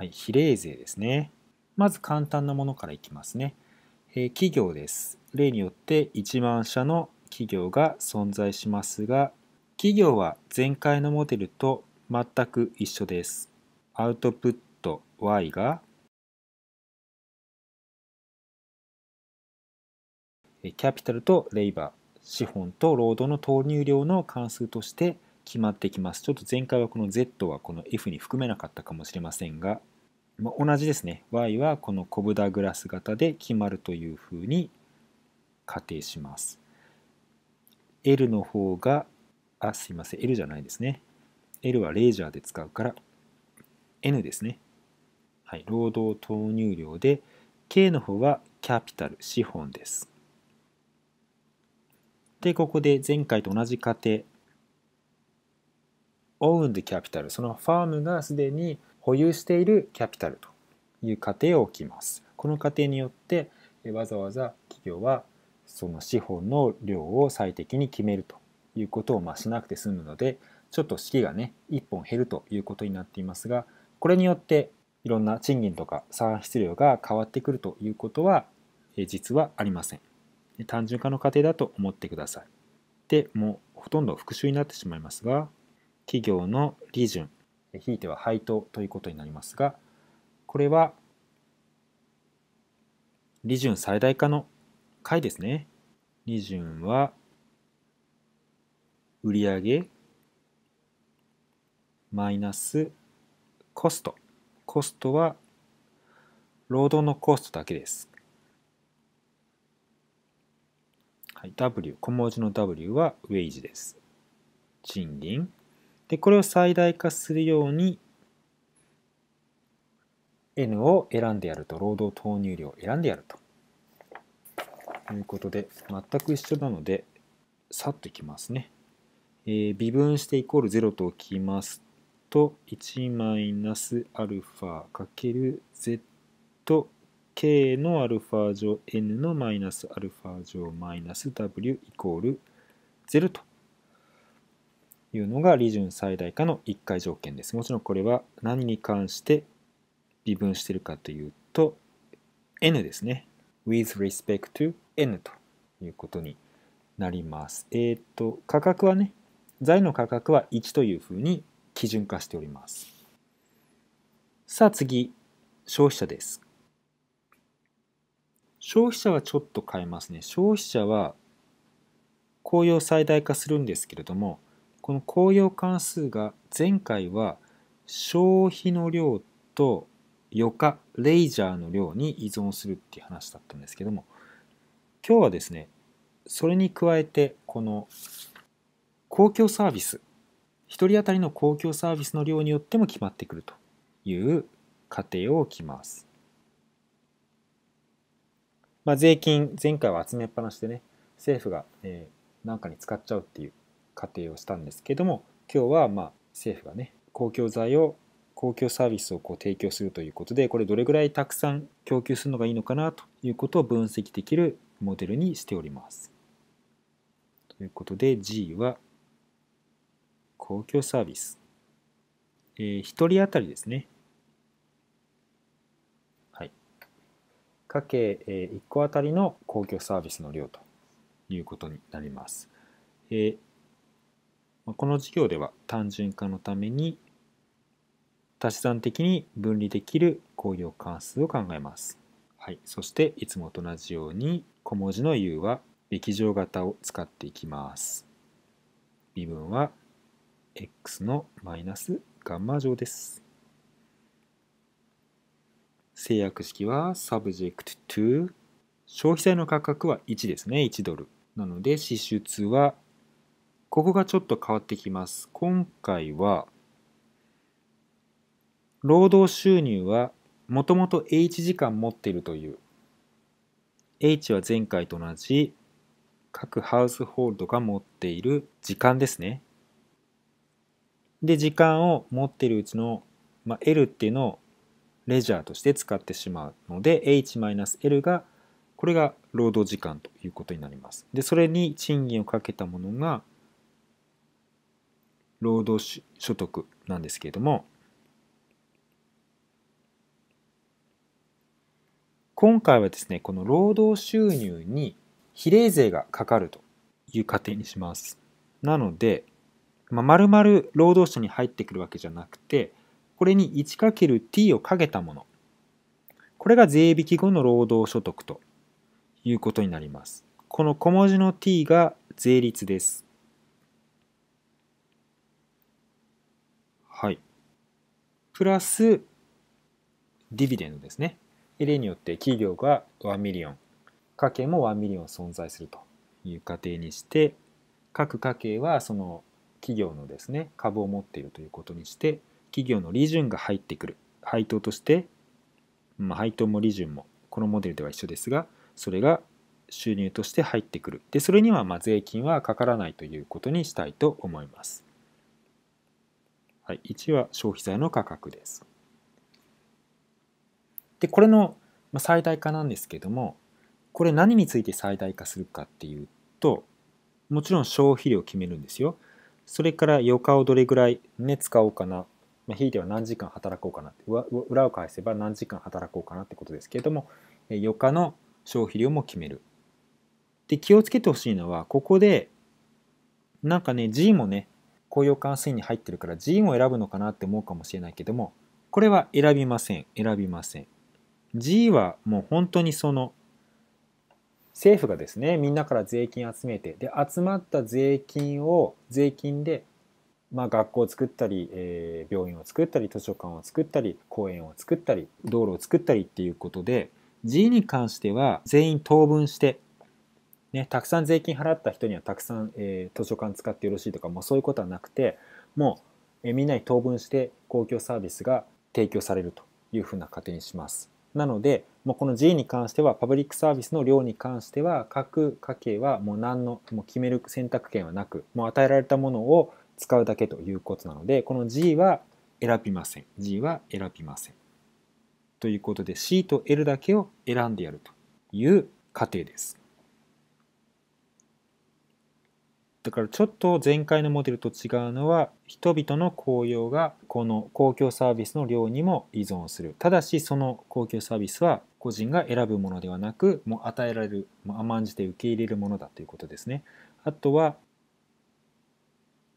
はい、比例税ですね。まず簡単なものからいきますね。えー、企業です。例によって1万社の企業が存在しますが、企業は前回のモデルと全く一緒です。アウトプット Y がキャピタルとレイバー、資本と労働の投入量の関数として決まってきます。ちょっと前回はこの Z はこの F に含めなかったかもしれませんが、まあ、同じですね。Y はこのコブダグラス型で決まるというふうに仮定します。L の方が、あ、すいません、L じゃないですね。L はレージャーで使うから、N ですね。はい、労働投入量で、K の方はキャピタル、資本です。で、ここで前回と同じ仮定、owned capital そのファームがすでに保有しているキャピタルという仮定を置きます。この仮定によってわざわざ企業はその資本の量を最適に決めるということをましなくて済むのでちょっと式がね1本減るということになっていますがこれによっていろんな賃金とか産出量が変わってくるということは実はありません。単純化の過程だと思ってください。でもうほとんど復習になってしまいますが企業の利潤ひいては配当ということになりますがこれは利潤最大化の回ですね利潤は売上マイナスコストコストは労働のコストだけです、はい、W 小文字の W はウェイジです賃金で、これを最大化するように N を選んでやると、労働投入量を選んでやると。ということで、全く一緒なので、さっといきますね。えー、微分してイコール0と置きますと、1マイナスアルファかける z k のアルファ乗 n のマイナスアルファ乗マイナス w イコール0というのが利潤最大化の1回条件です。もちろんこれは何に関して微分してるかというと n ですね。with respect to n ということになります。えっ、ー、と価格はね財の価格は1というふうに基準化しております。さあ次消費者です。消費者はちょっと変えますね。消費者は公用最大化するんですけれどもこの公用関数が前回は消費の量と余暇レイジャーの量に依存するっていう話だったんですけども今日はですねそれに加えてこの公共サービス1人当たりの公共サービスの量によっても決まってくるという過程を置きます。まあ、税金前回は集めっぱなしでね政府が何かに使っちゃうっていう仮定をしたんですけども今日はま政府がね公共財を公共サービスをこう提供するということでこれどれぐらいたくさん供給するのがいいのかなということを分析できるモデルにしております。ということで G は公共サービス。えー、1人当たりですね。はい。家計、え1個当たりの公共サービスの量ということになります。えーこの授業では単純化のために足し算的に分離できる公用関数を考えます。はい、そしていつもと同じように小文字の u は液状型を使っていきます。微分は x のマイナスガンマ乗です。制約式は subject to 消費税の価格は1ですね、1ドル。なので支出はここがちょっと変わってきます。今回は、労働収入はもともと H 時間持っているという。H は前回と同じ各ハウスホールドが持っている時間ですね。で、時間を持っているうちの、まあ、L っていうのをレジャーとして使ってしまうので H-L がこれが労働時間ということになります。で、それに賃金をかけたものが労働所得なんですけれども今回はですねこの労働収入に比例税がかかるという仮定にしますなのでまるまる労働者に入ってくるわけじゃなくてこれに 1×t をかけたものこれが税引き後の労働所得ということになりますこの小文字の t が税率ですプラスディビデンドですね。例によって企業が1ミリオン、家計も1ミリオン存在するという仮定にして、各家計はその企業のですね、株を持っているということにして、企業の利潤が入ってくる。配当として、まあ、配当も利潤も、このモデルでは一緒ですが、それが収入として入ってくる。で、それにはま税金はかからないということにしたいと思います。はい、1は消費財の価格です。でこれの最大化なんですけどもこれ何について最大化するかっていうともちろん消費量を決めるんですよ。それから余暇をどれぐらい、ね、使おうかな、まあ、ひいては何時間働こうかな裏を返せば何時間働こうかなってことですけれども余暇の消費量も決める。で気をつけてほしいのはここでなんかね G もね高揚感水に入ってるから G 由を選ぶのかなって思うかもしれないけどもこれは選びません選びません G はもう本当にその政府がですねみんなから税金集めてで集まった税金を税金で、まあ、学校を作ったり、えー、病院を作ったり図書館を作ったり公園を作ったり道路を作ったりっていうことで G に関しては全員当分してね、たくさん税金払った人にはたくさん、えー、図書館使ってよろしいとかもうそういうことはなくてもう、えー、みんなに当分して公共サービスが提供されるというふうな定にします。なのでもうこの G に関してはパブリックサービスの量に関しては各家計はもう何のもう決める選択権はなくもう与えられたものを使うだけということなのでこの G は選びません G は選びませんということで C と L だけを選んでやるという過程です。だからちょっと前回のモデルと違うのは人々の公用がこの公共サービスの量にも依存するただしその公共サービスは個人が選ぶものではなくもう与えられる甘んじて受け入れるものだということですねあとは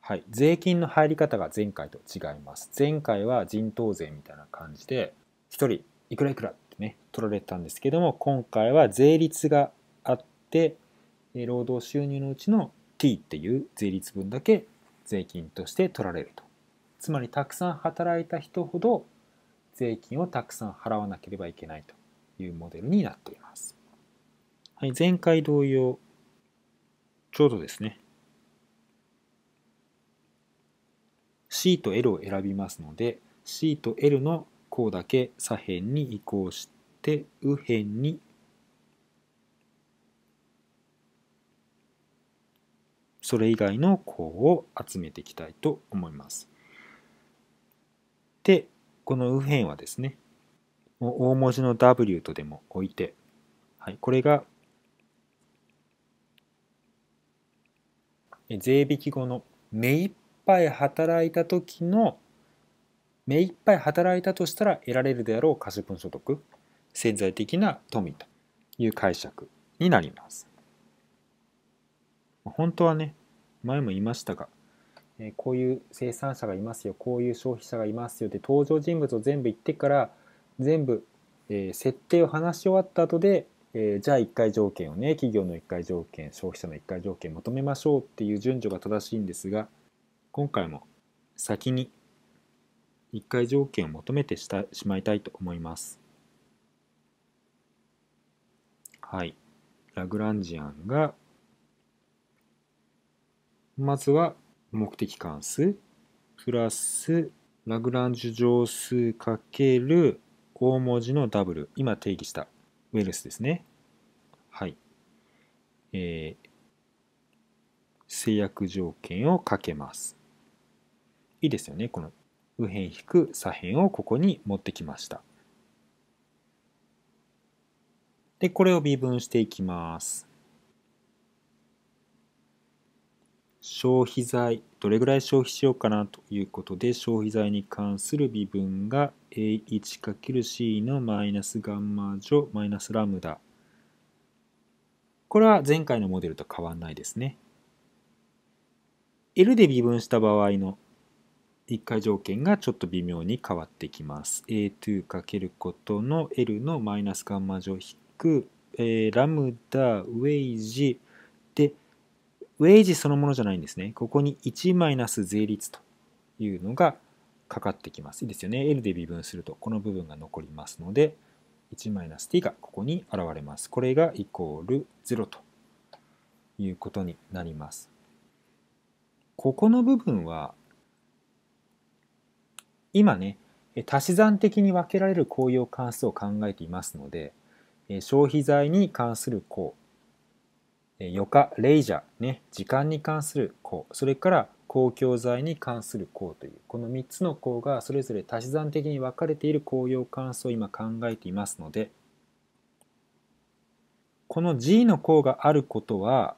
はい、税金の入り方が前回と違います前回は人頭税みたいな感じで1人いくらいくらってね取られたんですけども今回は税率があって労働収入のうちのっていう税率分だけ税金として取られるとつまりたくさん働いた人ほど税金をたくさん払わなければいけないというモデルになっています、はい、前回同様ちょうどですね C と L を選びますので C と L の項だけ左辺に移行して右辺にそれ以外の項を集めていきたいと思います。で、この右辺はですね、大文字の W とでも置いて、はい、これが税引き後の目いっぱい働いた時の目いっぱい働いたとしたら得られるであろう可処分所得潜在的な富という解釈になります。本当はね、前も言いましたが、えこういう生産者がいますよ、こういう消費者がいますよって登場人物を全部言ってから、全部、え設定を話し終わった後で、えじゃあ1回条件をね、企業の1回条件、消費者の1回条件求めましょうっていう順序が正しいんですが、今回も先に1回条件を求めてしたしまいたいと思います。はい。ラグランジアンがまずは目的関数プラスラグランジュ乗数かける大文字の W 今定義したウェルスですねはいえー、制約条件をかけますいいですよねこの右辺引く左辺をここに持ってきましたでこれを微分していきます消費財どれぐらい消費しようかなということで消費財に関する微分が A1×C のマイナスガンマ乗マイナスラムダこれは前回のモデルと変わらないですね L で微分した場合の1回条件がちょっと微妙に変わってきます A2 かけることの L のマイナスガンマ乗引く、えー、ラムダウェイジウェイジそのものじゃないんですね。ここに1マイナス税率というのがかかってきます。いいですよね。L で微分するとこの部分が残りますので、1マイナス t がここに現れます。これがイコール0ということになります。ここの部分は、今ね、足し算的に分けられる公用関数を考えていますので、消費財に関する項余暇レイジャー、ね、時間に関する項それから公共財に関する項というこの3つの項がそれぞれ足し算的に分かれている公用関数を今考えていますのでこの G の項があることは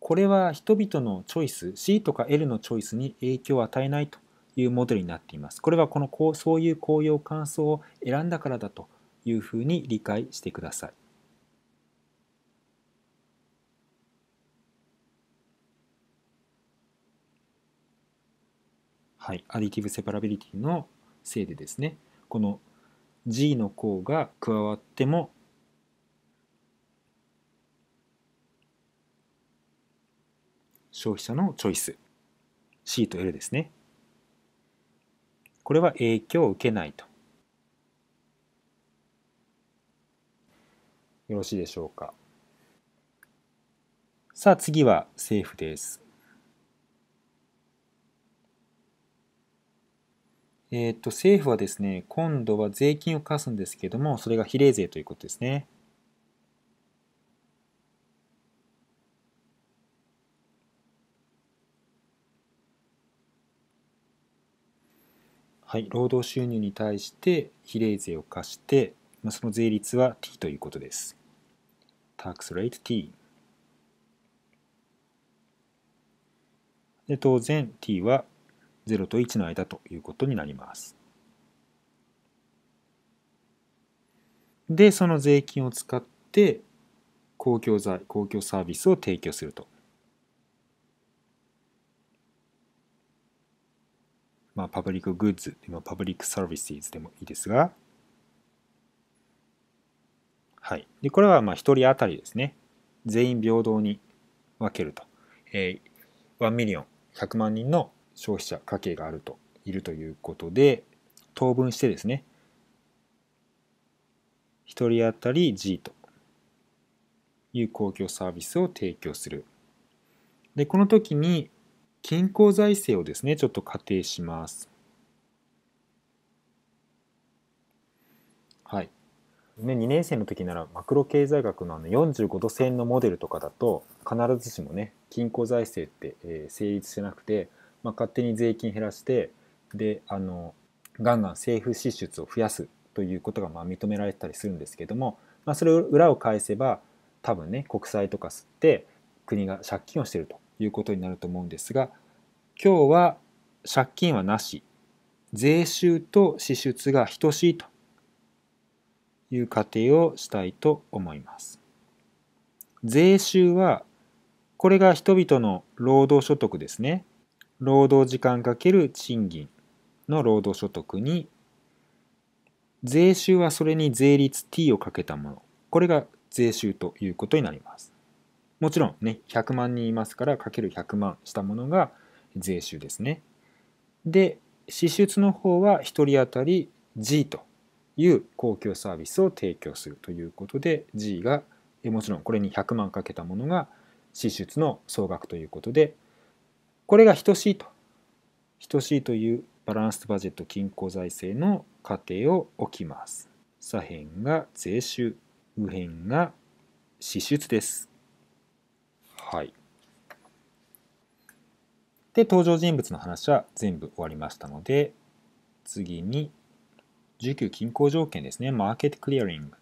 これは人々のチョイス C とか L のチョイスに影響を与えないというモデルになっています。これはこのこうそういう公用関数を選んだからだというふうに理解してください。はい、アディティブセパラビリティのせいでですねこの G の項が加わっても消費者のチョイス C と L ですねこれは影響を受けないとよろしいでしょうかさあ次は政府ですえっ、ー、と、政府はですね、今度は税金を課すんですけども、それが比例税ということですね。はい、労働収入に対して比例税を課して、まあ、その税率は t ということです。tax rate t。で、当然 t は0と1の間ということになります。で、その税金を使って公共財、公共サービスを提供すると。まあ、パブリックグッズ、パブリックサービスでもいいですが、はい。で、これはまあ1人当たりですね。全員平等に分けると。えー、1ミリオン、100万人の消費者家計があるといるということで当分してですね1人当たり G という公共サービスを提供するでこの時に均衡財政をですねちょっと仮定しますはいね、2年生の時ならマクロ経済学のあの45度線のモデルとかだと必ずしもね均衡財政って成立してなくてまあ、勝手に税金減らしてであのガンガン政府支出を増やすということがまあ認められたりするんですけども、まあ、それを裏を返せば多分ね国債とか吸って国が借金をしてるということになると思うんですが今日は借金はなし税収と支出が等しいという仮定をしたいと思います。税収はこれが人々の労働所得ですね。労働時間×賃金の労働所得に税収はそれに税率 t をかけたものこれが税収ということになりますもちろんね100万人いますからかける100万したものが税収ですねで支出の方は1人当たり G という公共サービスを提供するということで G がもちろんこれに100万かけたものが支出の総額ということでこれが等しいと等しいというバランスバジェット均衡財政の過程を置きます左辺が税収右辺が支出ですはいで登場人物の話は全部終わりましたので次に19均衡条件ですねマーケットクリアリング